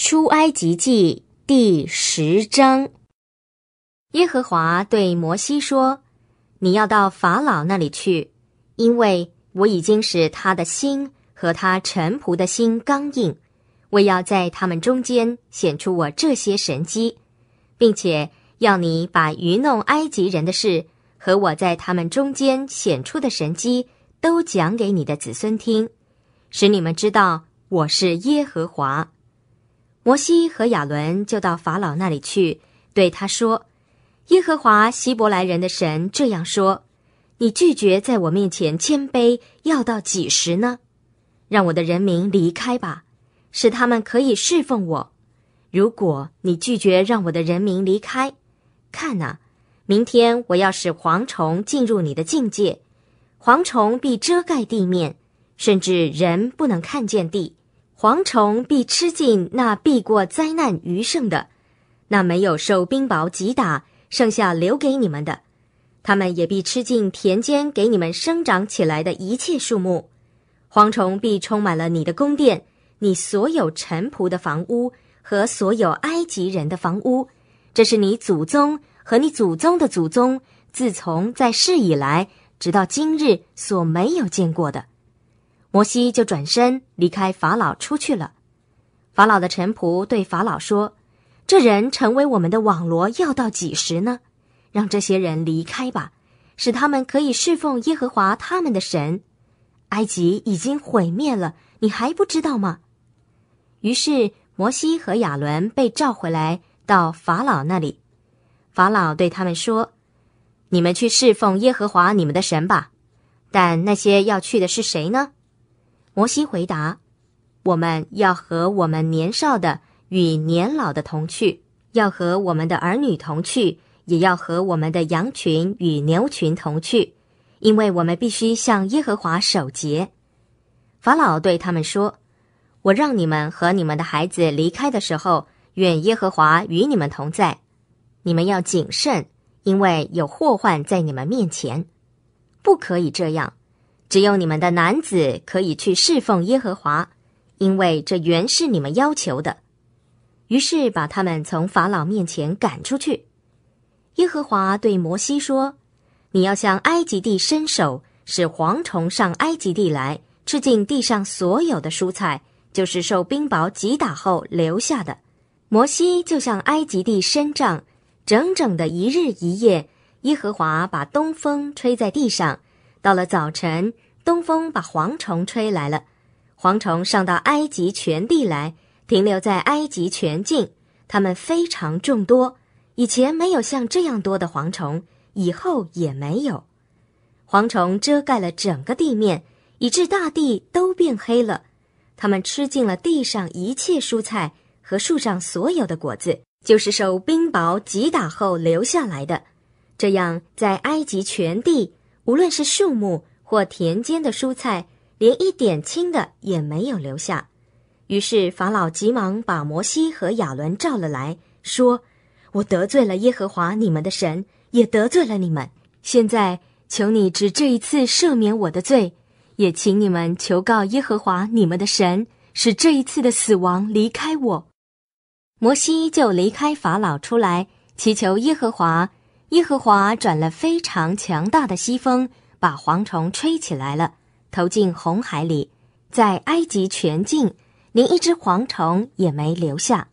出埃及记第十章，耶和华对摩西说：“你要到法老那里去，因为我已经使他的心和他臣仆的心刚硬，我要在他们中间显出我这些神机，并且要你把愚弄埃及人的事和我在他们中间显出的神机都讲给你的子孙听，使你们知道我是耶和华。”摩西和亚伦就到法老那里去，对他说：“耶和华希伯来人的神这样说：你拒绝在我面前谦卑，要到几时呢？让我的人民离开吧，使他们可以侍奉我。如果你拒绝让我的人民离开，看呐，明天我要使蝗虫进入你的境界，蝗虫必遮盖地面，甚至人不能看见地。”蝗虫必吃尽那避过灾难余剩的，那没有受冰雹击打剩下留给你们的，他们也必吃尽田间给你们生长起来的一切树木。蝗虫必充满了你的宫殿，你所有臣仆的房屋和所有埃及人的房屋，这是你祖宗和你祖宗的祖宗自从在世以来直到今日所没有见过的。摩西就转身离开法老出去了。法老的臣仆对法老说：“这人成为我们的网罗，要到几时呢？让这些人离开吧，使他们可以侍奉耶和华他们的神。埃及已经毁灭了，你还不知道吗？”于是摩西和亚伦被召回来到法老那里。法老对他们说：“你们去侍奉耶和华你们的神吧。但那些要去的是谁呢？”摩西回答：“我们要和我们年少的与年老的同去，要和我们的儿女同去，也要和我们的羊群与牛群同去，因为我们必须向耶和华守节。”法老对他们说：“我让你们和你们的孩子离开的时候，愿耶和华与你们同在。你们要谨慎，因为有祸患在你们面前。不可以这样。”只有你们的男子可以去侍奉耶和华，因为这原是你们要求的。于是把他们从法老面前赶出去。耶和华对摩西说：“你要向埃及地伸手，使蝗虫上埃及地来，吃尽地上所有的蔬菜，就是受冰雹击打后留下的。”摩西就向埃及地伸杖，整整的一日一夜。耶和华把东风吹在地上。到了早晨，东风把蝗虫吹来了。蝗虫上到埃及全地来，停留在埃及全境。它们非常众多，以前没有像这样多的蝗虫，以后也没有。蝗虫遮盖了整个地面，以致大地都变黑了。它们吃尽了地上一切蔬菜和树上所有的果子，就是受冰雹击打后留下来的。这样，在埃及全地。无论是树木或田间的蔬菜，连一点青的也没有留下。于是法老急忙把摩西和亚伦召了来说：“我得罪了耶和华你们的神，也得罪了你们。现在求你只这一次赦免我的罪，也请你们求告耶和华你们的神，使这一次的死亡离开我。”摩西就离开法老出来，祈求耶和华。耶和华转了非常强大的西风，把蝗虫吹起来了，投进红海里，在埃及全境，连一只蝗虫也没留下。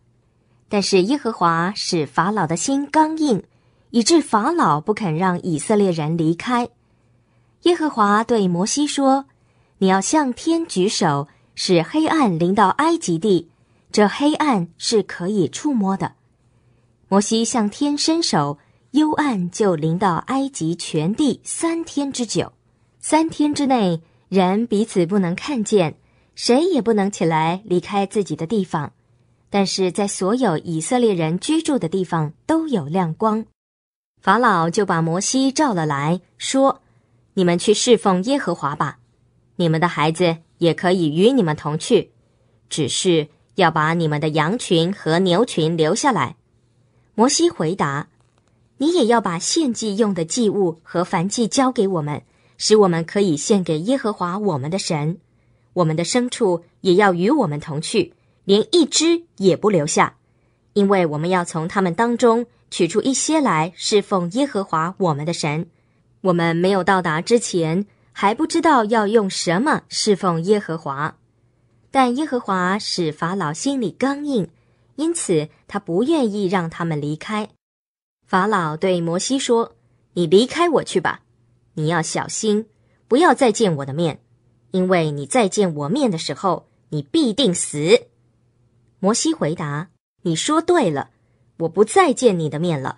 但是耶和华使法老的心刚硬，以致法老不肯让以色列人离开。耶和华对摩西说：“你要向天举手，使黑暗临到埃及地，这黑暗是可以触摸的。”摩西向天伸手。幽暗就临到埃及全地三天之久，三天之内，人彼此不能看见，谁也不能起来离开自己的地方。但是在所有以色列人居住的地方都有亮光。法老就把摩西召了来说：“你们去侍奉耶和华吧，你们的孩子也可以与你们同去，只是要把你们的羊群和牛群留下来。”摩西回答。你也要把献祭用的祭物和凡祭交给我们，使我们可以献给耶和华我们的神。我们的牲畜也要与我们同去，连一只也不留下，因为我们要从他们当中取出一些来侍奉耶和华我们的神。我们没有到达之前，还不知道要用什么侍奉耶和华。但耶和华使法老心里刚硬，因此他不愿意让他们离开。法老对摩西说：“你离开我去吧，你要小心，不要再见我的面，因为你再见我面的时候，你必定死。”摩西回答：“你说对了，我不再见你的面了。”